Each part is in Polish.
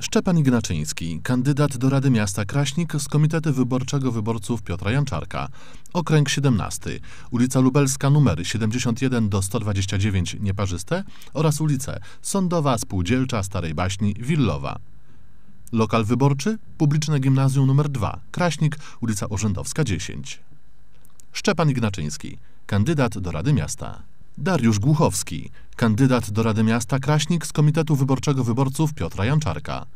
Szczepan Ignaczyński, kandydat do Rady Miasta Kraśnik z Komitetu Wyborczego Wyborców Piotra Janczarka. Okręg 17, ulica Lubelska numery 71 do 129 Nieparzyste oraz ulice Sądowa, Spółdzielcza, Starej Baśni, Willowa. Lokal wyborczy Publiczne Gimnazjum nr 2, Kraśnik, ulica Orzędowska 10. Szczepan Ignaczyński, kandydat do Rady Miasta. Dariusz Głuchowski, kandydat do Rady Miasta Kraśnik z Komitetu Wyborczego Wyborców Piotra Janczarka.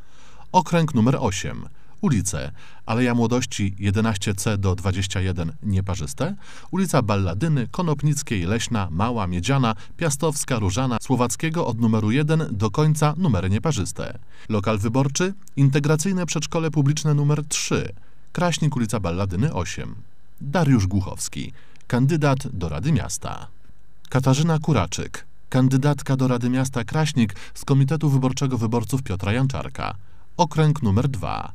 Okręg numer 8. Ulice Aleja Młodości 11C do 21 Nieparzyste, ulica Balladyny, Konopnickiej, Leśna, Mała, Miedziana, Piastowska, Różana, Słowackiego od numeru 1 do końca numery nieparzyste. Lokal wyborczy Integracyjne Przedszkole Publiczne numer 3, Kraśnik, ulica Balladyny 8. Dariusz Głuchowski, kandydat do Rady Miasta. Katarzyna Kuraczyk, kandydatka do Rady Miasta Kraśnik z Komitetu Wyborczego Wyborców Piotra Janczarka. Okręg numer 2.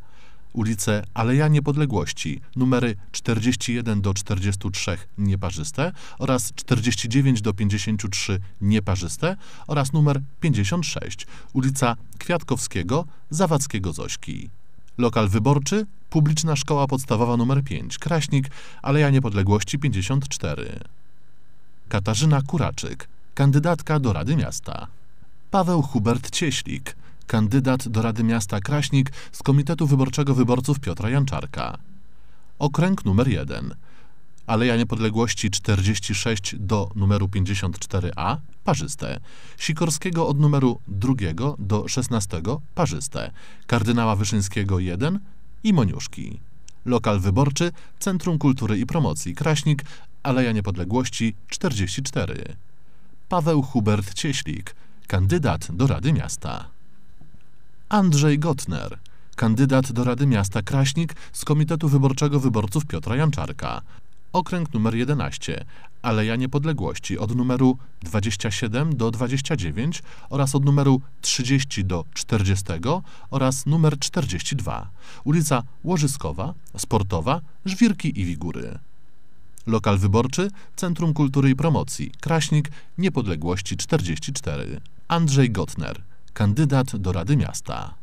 Ulice Aleja Niepodległości, numery 41 do 43 nieparzyste oraz 49 do 53 nieparzyste oraz numer 56, ulica Kwiatkowskiego, Zawadzkiego Zośki. Lokal wyborczy Publiczna Szkoła Podstawowa nr 5, Kraśnik, Aleja Niepodległości 54. Katarzyna Kuraczyk, kandydatka do Rady Miasta. Paweł Hubert Cieślik, kandydat do Rady Miasta Kraśnik z Komitetu Wyborczego Wyborców Piotra Janczarka. Okręg numer 1. Aleja Niepodległości 46 do numeru 54a parzyste, Sikorskiego od numeru 2 do 16 parzyste, kardynała Wyszyńskiego 1 i Moniuszki. Lokal wyborczy Centrum Kultury i Promocji Kraśnik Aleja Niepodległości 44. Paweł Hubert Cieślik, kandydat do Rady Miasta. Andrzej Gottner, kandydat do Rady Miasta Kraśnik z Komitetu Wyborczego Wyborców Piotra Janczarka. Okręg numer 11, Aleja Niepodległości od numeru 27 do 29 oraz od numeru 30 do 40 oraz numer 42. Ulica Łożyskowa, Sportowa, Żwirki i Wigury. Lokal wyborczy Centrum Kultury i Promocji, Kraśnik, Niepodległości 44. Andrzej Gottner, kandydat do Rady Miasta.